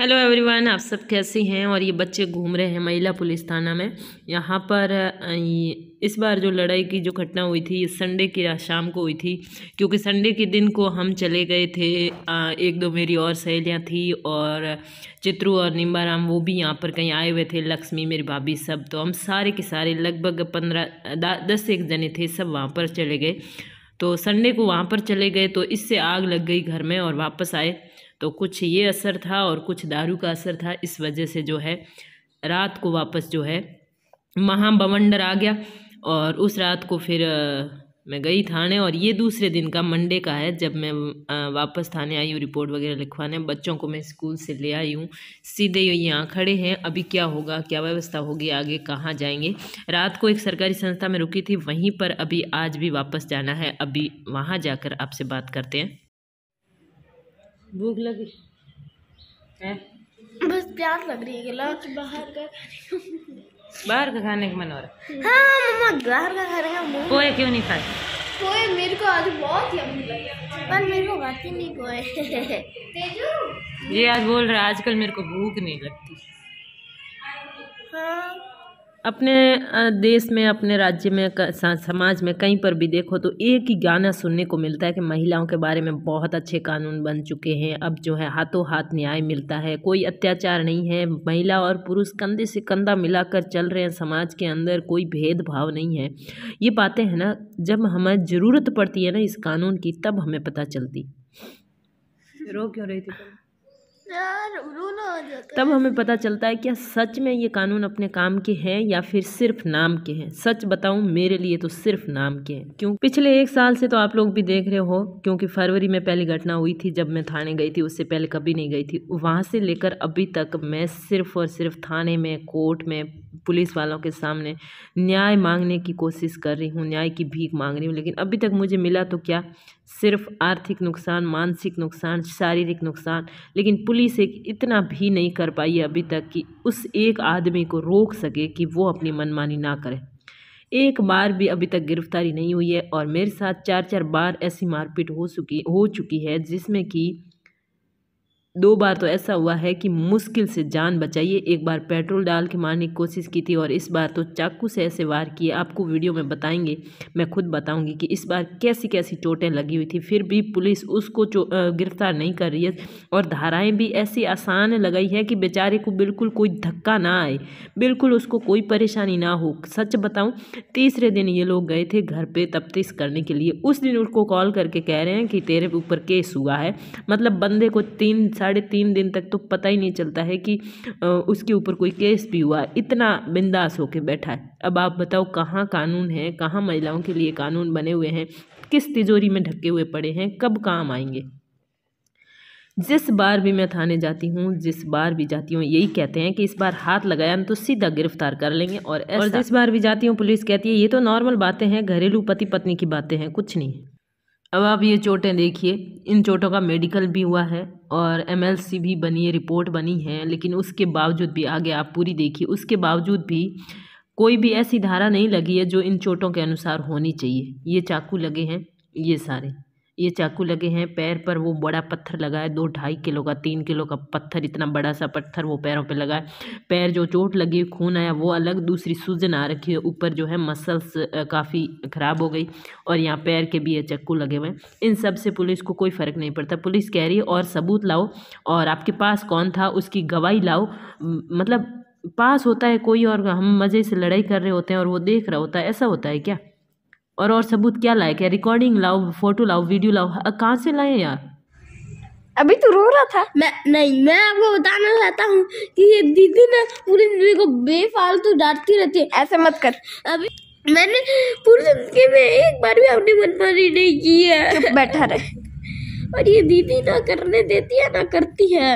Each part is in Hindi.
हेलो एवरीवन आप सब कैसे हैं और ये बच्चे घूम रहे हैं महिला पुलिस थाना में यहाँ पर इस बार जो लड़ाई की जो घटना हुई थी ये संडे की शाम को हुई थी क्योंकि संडे के दिन को हम चले गए थे एक दो मेरी और सहेलियाँ थी और चित्रू और निम्बाराम वो भी यहाँ पर कहीं आए हुए थे लक्ष्मी मेरी भाभी सब तो हम सारे के सारे लगभग पंद्रह दस एक जने थे सब वहाँ पर चले गए तो संडे को वहाँ पर चले गए तो इससे आग लग गई घर में और वापस आए तो कुछ ये असर था और कुछ दारू का असर था इस वजह से जो है रात को वापस जो है महाबवंडर आ गया और उस रात को फिर मैं गई थाने और ये दूसरे दिन का मंडे का है जब मैं वापस थाने आई हूँ रिपोर्ट वगैरह लिखवाने बच्चों को मैं स्कूल से ले आई हूँ सीधे यहाँ खड़े हैं अभी क्या होगा क्या व्यवस्था होगी आगे कहाँ जाएंगे रात को एक सरकारी संस्था में रुकी थी वहीं पर अभी आज भी वापस जाना है अभी वहाँ जाकर आपसे बात करते हैं भूख लगी है बस प्यास लग रही है कुछ बाहर का बाहर का खाने का मन हो रहा है हाँ मम्मा बाहर का खा रहे हैं पोए क्यों नहीं खाए पोए मेरे को आज बहुत यम्मी लगे पर मेरे को खाते नहीं पोए तेजू ये आज बोल रहा है आजकल मेरे को भूख नहीं लगती हाँ अपने देश में अपने राज्य में समाज में कहीं पर भी देखो तो एक ही गाना सुनने को मिलता है कि महिलाओं के बारे में बहुत अच्छे कानून बन चुके हैं अब जो है हाथों हाथ न्याय मिलता है कोई अत्याचार नहीं है महिला और पुरुष कंधे से कंधा मिलाकर चल रहे हैं समाज के अंदर कोई भेदभाव नहीं है ये बातें हैं ना जब हमें ज़रूरत पड़ती है ना इस कानून की तब हमें पता चलती रो क्यों रही थी तब हमें पता चलता है क्या सच में ये कानून अपने काम के हैं या फिर सिर्फ नाम के हैं सच बताऊं मेरे लिए तो सिर्फ नाम के हैं क्यों पिछले एक साल से तो आप लोग भी देख रहे हो क्योंकि फरवरी में पहली घटना हुई थी जब मैं थाने गई थी उससे पहले कभी नहीं गई थी वहाँ से लेकर अभी तक मैं सिर्फ और सिर्फ थाने में कोर्ट में पुलिस वालों के सामने न्याय मांगने की कोशिश कर रही हूँ न्याय की भीख मांग रही हूँ लेकिन अभी तक मुझे मिला तो क्या सिर्फ आर्थिक नुकसान मानसिक नुकसान शारीरिक नुकसान लेकिन पुलिस एक इतना भी नहीं कर पाई है अभी तक कि उस एक आदमी को रोक सके कि वो अपनी मनमानी ना करे एक बार भी अभी तक गिरफ्तारी नहीं हुई है और मेरे साथ चार चार बार ऐसी मारपीट हो चुकी हो चुकी है जिसमें कि दो बार तो ऐसा हुआ है कि मुश्किल से जान बचाइए एक बार पेट्रोल डाल के मारने की कोशिश की थी और इस बार तो चाकू से ऐसे वार किए आपको वीडियो में बताएंगे मैं खुद बताऊंगी कि इस बार कैसी कैसी चोटें लगी हुई थी फिर भी पुलिस उसको गिरफ्तार नहीं कर रही है और धाराएँ भी ऐसी आसान लगाई है कि बेचारे को बिल्कुल कोई धक्का ना आए बिल्कुल उसको कोई परेशानी ना हो सच बताऊँ तीसरे दिन ये लोग गए थे घर पर तफ्तीश करने के लिए उस दिन उनको कॉल करके कह रहे हैं कि तेरे ऊपर केस हुआ है मतलब बंदे को तीन साढ़े तीन दिन तक तो पता ही नहीं चलता है कि उसके ऊपर कोई केस भी हुआ इतना बिंदास होके बैठा है अब आप बताओ कहाँ कानून है कहाँ महिलाओं के लिए कानून बने हुए हैं किस तिजोरी में ढके हुए पड़े हैं कब काम आएंगे जिस बार भी मैं थाने जाती हूँ जिस बार भी जाती हूँ यही कहते हैं कि इस बार हाथ लगाया तो सीधा गिरफ्तार कर लेंगे और और जिस बार भी जाती हूँ पुलिस कहती है ये तो नॉर्मल बातें हैं घरेलू पति पत्नी की बातें हैं कुछ नहीं अब आप ये चोटें देखिए इन चोटों का मेडिकल भी हुआ है और एमएलसी भी बनी है रिपोर्ट बनी है लेकिन उसके बावजूद भी आगे आप पूरी देखिए उसके बावजूद भी कोई भी ऐसी धारा नहीं लगी है जो इन चोटों के अनुसार होनी चाहिए ये चाकू लगे हैं ये सारे ये चाकू लगे हैं पैर पर वो बड़ा पत्थर लगा है दो ढाई किलो का तीन किलो का पत्थर इतना बड़ा सा पत्थर वो पैरों पे लगा है पैर जो चोट लगी खून आया वो अलग दूसरी सूजन आ रखी है ऊपर जो है मसल्स काफ़ी ख़राब हो गई और यहाँ पैर के भी ये चक्कू लगे हुए हैं इन सब से पुलिस को कोई फ़र्क नहीं पड़ता पुलिस कह रही है और सबूत लाओ और आपके पास कौन था उसकी गवाही लाओ मतलब पास होता है कोई और हम मज़े से लड़ाई कर रहे होते हैं और वो देख रहा होता है ऐसा होता है क्या और और सबूत क्या लाए क्या रिकॉर्डिंग लाओ फोटो लाओ वीडियो लाओ कहाँ से लाए यार अभी तो रो रहा था मैं नहीं मैं आपको बताना चाहता हूँ कि ये दीदी ना पूरी जिंदगी को बेफालतू डांटती रहती है ऐसे मत कर अभी मैंने पूरी जिंदगी में एक बार भी अपनी मनमानी नहीं की है बैठा रहे और ये दीदी ना करने देती है ना करती है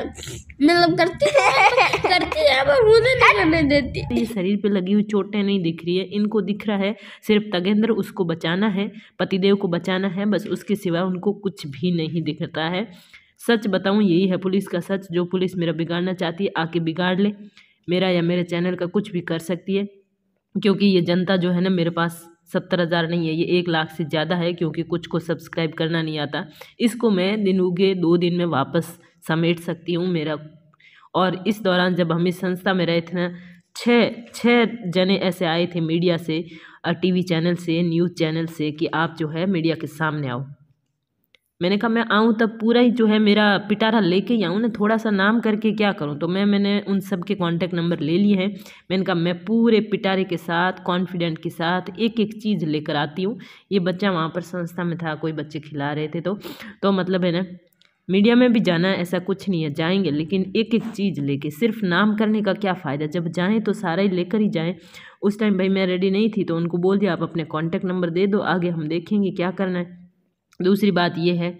मतलब करती मतलब करती है पर मुझे नहीं करने देती ये शरीर पे लगी हुई चोटें नहीं दिख रही है इनको दिख रहा है सिर्फ तगेंद्र उसको बचाना है पतिदेव को बचाना है बस उसके सिवा उनको कुछ भी नहीं दिखता है सच बताऊं यही है पुलिस का सच जो पुलिस मेरा बिगाड़ना चाहती है आके बिगाड़ ले मेरा या मेरे चैनल का कुछ भी कर सकती है क्योंकि ये जनता जो है ना मेरे पास सत्तर हज़ार नहीं है ये एक लाख से ज़्यादा है क्योंकि कुछ को सब्सक्राइब करना नहीं आता इसको मैं दिन उगे दो दिन में वापस समेट सकती हूँ मेरा और इस दौरान जब हम इस संस्था में रहे थे ना छः छः जने ऐसे आए थे मीडिया से टीवी चैनल से न्यूज़ चैनल से कि आप जो है मीडिया के सामने आओ मैंने कहा मैं आऊँ तब पूरा ही जो है मेरा पिटारा लेके ही आऊँ ना थोड़ा सा नाम करके क्या करूँ तो मैं मैंने उन सब के कॉन्टैक्ट नंबर ले लिए हैं मैंने कहा मैं पूरे पिटारे के साथ कॉन्फिडेंट के साथ एक एक चीज़ लेकर आती हूँ ये बच्चा वहाँ पर संस्था में था कोई बच्चे खिला रहे थे तो, तो मतलब है ना मीडिया में भी जाना ऐसा कुछ नहीं है जाएंगे लेकिन एक एक चीज़ लेके सिर्फ नाम करने का क्या फ़ायदा जब जाएँ तो सारा ही लेकर ही जाएँ उस टाइम भाई मैं रेडी नहीं थी तो उनको बोल दिया आप अपने कॉन्टैक्ट नंबर दे दो आगे हम देखेंगे क्या करना है दूसरी बात यह है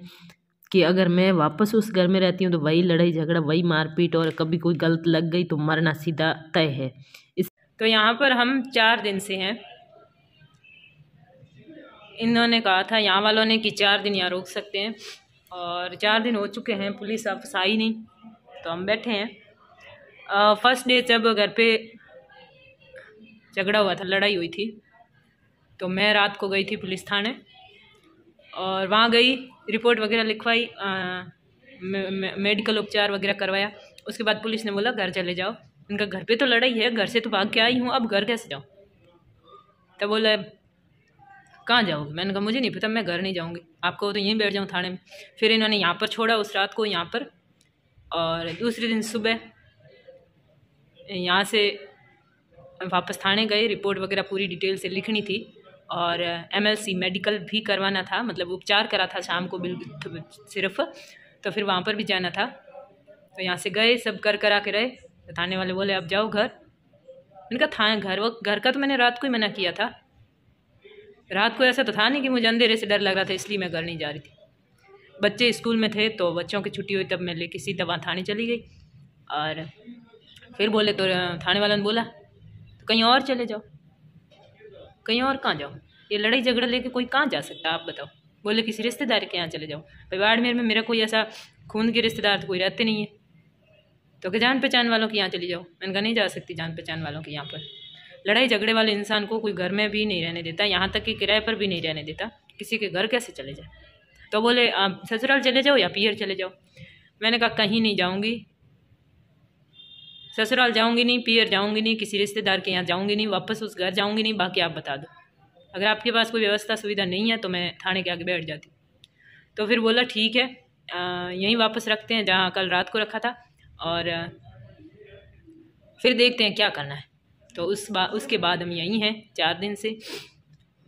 कि अगर मैं वापस उस घर में रहती हूँ तो वही लड़ाई झगड़ा वही मारपीट और कभी कोई गलत लग गई तो मरना सीधा तय है इस तो यहाँ पर हम चार दिन से हैं इन्होंने कहा था यहाँ वालों ने कि चार दिन यहाँ रोक सकते हैं और चार दिन हो चुके हैं पुलिस अब आई नहीं तो हम बैठे हैं फर्स्ट डे जब घर पे झगड़ा हुआ था लड़ाई हुई थी तो मैं रात को गई थी पुलिस थाने और वहाँ गई रिपोर्ट वगैरह लिखवाई मे, मे, मेडिकल उपचार वगैरह करवाया उसके बाद पुलिस ने बोला घर चले जाओ इनका घर पे तो लड़ाई है घर से तो भाग के आई हूँ अब घर कैसे जाओ तब तो बोला कहाँ जाओगे मैंने कहा मुझे नहीं पता मैं घर नहीं जाऊँगी आपको तो यहीं बैठ जाऊँ थाने में फिर इन्होंने यहाँ पर छोड़ा उस रात को यहाँ पर और दूसरे दिन सुबह यहाँ से वापस थाने गए रिपोर्ट वगैरह पूरी डिटेल से लिखनी थी और एमएलसी मेडिकल भी करवाना था मतलब उपचार करा था शाम को बिल सिर्फ तो फिर वहाँ पर भी जाना था तो यहाँ से गए सब कर करा के रहे तो थाने वाले बोले अब जाओ घर मैंने कहा था घर वो घर का तो मैंने रात को ही मना किया था रात को ऐसा तो था नहीं कि मुझे अंधेरे से डर लग रहा था इसलिए मैं घर नहीं जा रही थी बच्चे स्कूल में थे तो बच्चों की छुट्टी हुई तब मैं लेके सीधा वहाँ थाने चली गई और फिर बोले तो थाने वाले ने बोला तो कहीं और चले जाओ कहीं और कहाँ जाओ ये लड़ाई झगड़ा लेके कोई कहाँ जा सकता आप बताओ बोले किसी रिश्तेदार के यहाँ चले जाओ भाई बाड़मेर में मेरा कोई ऐसा खून के रिश्तेदार तो कोई रहते नहीं है तो कि जान पहचान वालों के यहाँ चले जाओ मैंने कहा नहीं जा सकती जान पहचान वालों के यहाँ पर लड़ाई झगड़े वाले इंसान को कोई घर में भी नहीं रहने देता यहाँ तक कि किराए पर भी नहीं रहने देता किसी के घर कैसे चले जाए तो बोले आप ससुराल चले जाओ या पीहर चले जाओ मैंने कहा कहीं नहीं जाऊँगी ससुराल जाऊँगी नहीं पियर जाऊँगी नहीं किसी रिश्तेदार के यहाँ जाऊँगी नहीं वापस उस घर जाऊँगी नहीं बाकी आप बता दो अगर आपके पास कोई व्यवस्था सुविधा नहीं है तो मैं थाने के आगे बैठ जाती तो फिर बोला ठीक है यहीं वापस रखते हैं जहाँ कल रात को रखा था और फिर देखते हैं क्या करना है तो उस बा उसके बाद हम यहीं हैं चार दिन से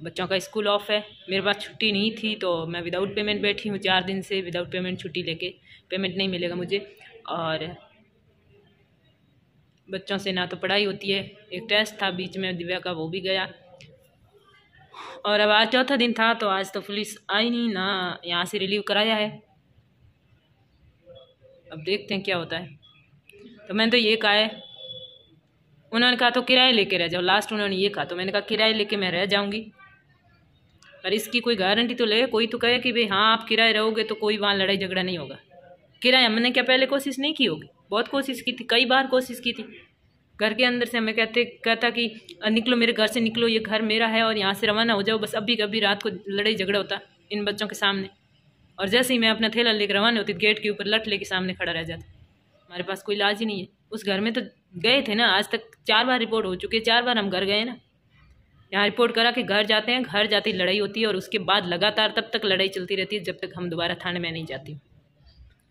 बच्चों का स्कूल ऑफ है मेरे पास छुट्टी नहीं थी तो मैं विदाउट पेमेंट बैठी हूँ चार दिन से विदाउट पेमेंट छुट्टी लेके पेमेंट नहीं मिलेगा मुझे और बच्चों से ना तो पढ़ाई होती है एक टेस्ट था बीच में दिव्या का वो भी गया और अब आज चौथा दिन था तो आज तो पुलिस आई नहीं ना यहाँ से रिलीव कराया है अब देखते हैं क्या होता है तो मैंने तो ये कहा है उन्होंने कहा तो किराए लेके रह जाओ लास्ट उन्होंने ये कहा तो मैंने कहा किराए लेके मैं रह जाऊँगी पर इसकी कोई गारंटी तो ले कोई तो कहे कि भाई हाँ आप किराए रहोगे तो कोई वहाँ लड़ाई झगड़ा नहीं होगा किराया हमने क्या पहले कोशिश नहीं की होगी बहुत कोशिश की थी कई बार कोशिश की थी घर के अंदर से हमें कहते कहता कि निकलो मेरे घर से निकलो ये घर मेरा है और यहाँ से रवाना हो जाओ बस अभी कभी रात को लड़ाई झगड़ा होता इन बच्चों के सामने और जैसे ही मैं अपना थैला लेकर रवाना होती गेट के ऊपर लट लेके सामने खड़ा रह जाता हमारे पास कोई इलाज ही नहीं है उस घर में तो गए थे ना आज तक चार बार रिपोर्ट हो चुकी है चार बार हम घर गए ना यहाँ रिपोर्ट करा कि घर जाते हैं घर जाते ही लड़ाई होती है और उसके बाद लगातार तब तक लड़ाई चलती रहती है जब तक हम दोबारा थाने में नहीं जाती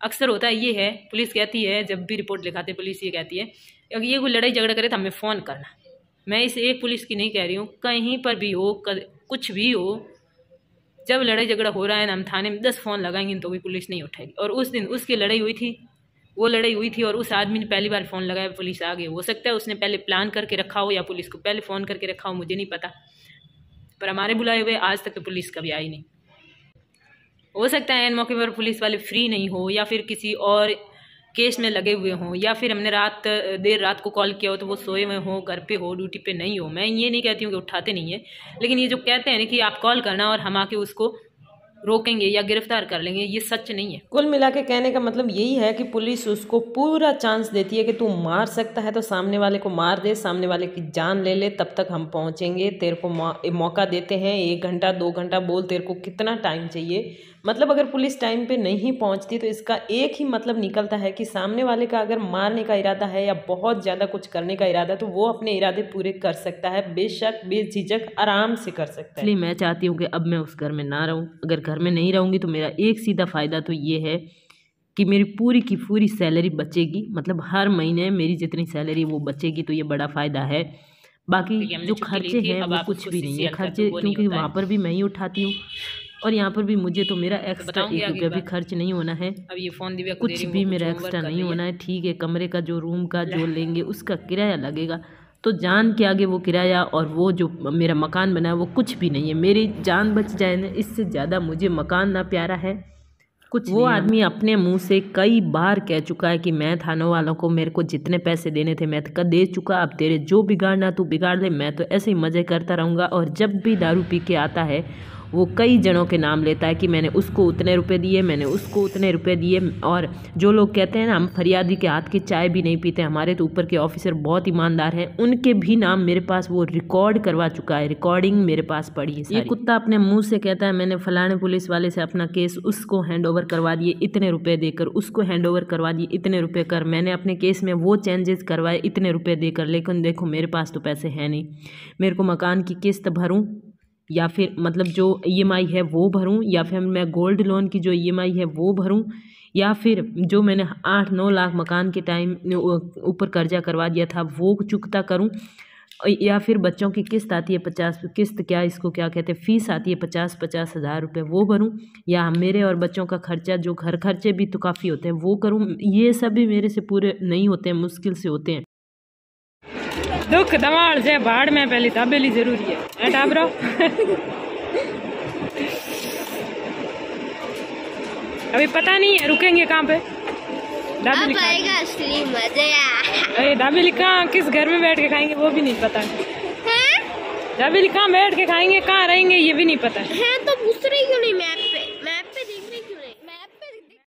अक्सर होता है ये है पुलिस कहती है जब भी रिपोर्ट लिखाते पुलिस ये कहती है अगर ये कोई लड़ाई झगड़ा करे तो हमें फ़ोन करना मैं इस एक पुलिस की नहीं कह रही हूँ कहीं पर भी हो कर, कुछ भी हो जब लड़ाई झगड़ा हो रहा है ना हम थाने में दस फ़ोन लगाएंगे तो भी पुलिस नहीं उठाएगी और उस दिन उसकी लड़ाई हुई थी वो लड़ाई हुई थी और उस आदमी ने पहली बार फ़ोन लगाया पुलिस आ गई हो सकता है उसने पहले प्लान करके रखा हो या पुलिस को पहले फ़ोन करके रखा हो मुझे नहीं पता पर हमारे बुलाए हुए आज तक तो पुलिस कभी आई नहीं हो सकता है इन मौके पर पुलिस वाले फ्री नहीं हो या फिर किसी और केस में लगे हुए हों या फिर हमने रात देर रात को कॉल किया हो तो वो सोए हुए हों घर पे हो ड्यूटी पे नहीं हो मैं ये नहीं कहती हूँ कि उठाते नहीं है लेकिन ये जो कहते हैं ना कि आप कॉल करना और हम आके उसको रोकेंगे या गिरफ्तार कर लेंगे ये सच नहीं है कुल मिला के कहने का मतलब यही है कि पुलिस उसको पूरा चांस देती है कि तू मार सकता है तो सामने वाले को मार दे सामने वाले की जान ले ले तब तक हम पहुंचेंगे तेरे को मौका देते हैं एक घंटा दो घंटा बोल तेरे को कितना टाइम चाहिए मतलब अगर पुलिस टाइम पे नहीं पहुंचती तो इसका एक ही मतलब निकलता है कि सामने वाले का अगर मारने का इरादा है या बहुत ज़्यादा कुछ करने का इरादा है तो वो अपने इरादे पूरे कर सकता है बेशक बेझिझक आराम से कर सकता है इसलिए मैं चाहती हूँ कि अब मैं उस घर में ना रहूँ अगर घर में नहीं रहूँगी तो मेरा एक सीधा फ़ायदा तो ये है कि मेरी पूरी की पूरी सैलरी बचेगी मतलब हर महीने मेरी जितनी सैलरी वो बचेगी तो ये बड़ा फ़ायदा है बाकी जो खर्चे हैं वो कुछ भी नहीं है तो खर्चे क्योंकि वहाँ पर भी मैं ही उठाती हूँ और यहाँ पर भी मुझे तो मेरा एक्स्ट्रा एक रुपया भी खर्च नहीं होना है अब ये फोन दिव्या कुछ भी मेरा एक्स्ट्रा नहीं होना है ठीक है कमरे का जो रूम का जो लेंगे उसका किराया लगेगा तो जान के आगे वो किराया और वो जो मेरा मकान बना है वो कुछ भी नहीं है मेरी जान बच जाए ना इससे ज़्यादा मुझे मकान ना प्यारा है कुछ वो आदमी अपने मुंह से कई बार कह चुका है कि मैं थानों वालों को मेरे को जितने पैसे देने थे मैं का दे चुका अब तेरे जो बिगाड़ना तू बिगाड़ ले मैं तो ऐसे ही मज़े करता रहूँगा और जब भी दारू पी के आता है वो कई जनों के नाम लेता है कि मैंने उसको उतने रुपए दिए मैंने उसको उतने रुपए दिए और जो लोग कहते हैं ना हम फरियादी के हाथ की चाय भी नहीं पीते हमारे तो ऊपर के ऑफिसर बहुत ईमानदार हैं उनके भी नाम मेरे पास वो रिकॉर्ड करवा चुका है रिकॉर्डिंग मेरे पास पड़ी है ये कुत्ता अपने मुँह से कहता है मैंने फलाने पुलिस वाले से अपना केस उसको हैंड ओवर करवा दिए इतने रुपये देकर उसको हैंड ओवर करवा दिए इतने रुपये कर मैंने अपने केस में वो चेंजेस करवाए इतने रुपये देकर लेकिन देखो मेरे पास तो पैसे हैं नहीं मेरे को मकान की किस्त भरूँ या फिर मतलब जो ई e है वो भरूँ या फिर मैं गोल्ड लोन की जो ई e है वो भरूँ या फिर जो मैंने आठ नौ लाख मकान के टाइम ऊपर कर्जा करवा दिया था वो चुकता करूँ या फिर बच्चों की किस्त आती है पचास किस्त क्या इसको क्या कहते हैं फीस आती है पचास पचास हज़ार रुपये वो भरूँ या मेरे और बच्चों का खर्चा जो घर खर्चे भी तो काफ़ी होते हैं वो करूँ ये सब भी मेरे से पूरे नहीं होते हैं मुश्किल से होते हैं दुख दवाड़ जे भाड़ में पहली तबेली जरूरी है टाबरो अभी पता नहीं है रुकेंगे कहाँ पे अरे दाबेली कहाँ किस घर में बैठ के खाएंगे वो भी नहीं पता दाबेली कहाँ बैठ के खाएंगे कहाँ रहेंगे ये भी नहीं पता है तो पूछ रही क्यों नहीं मैं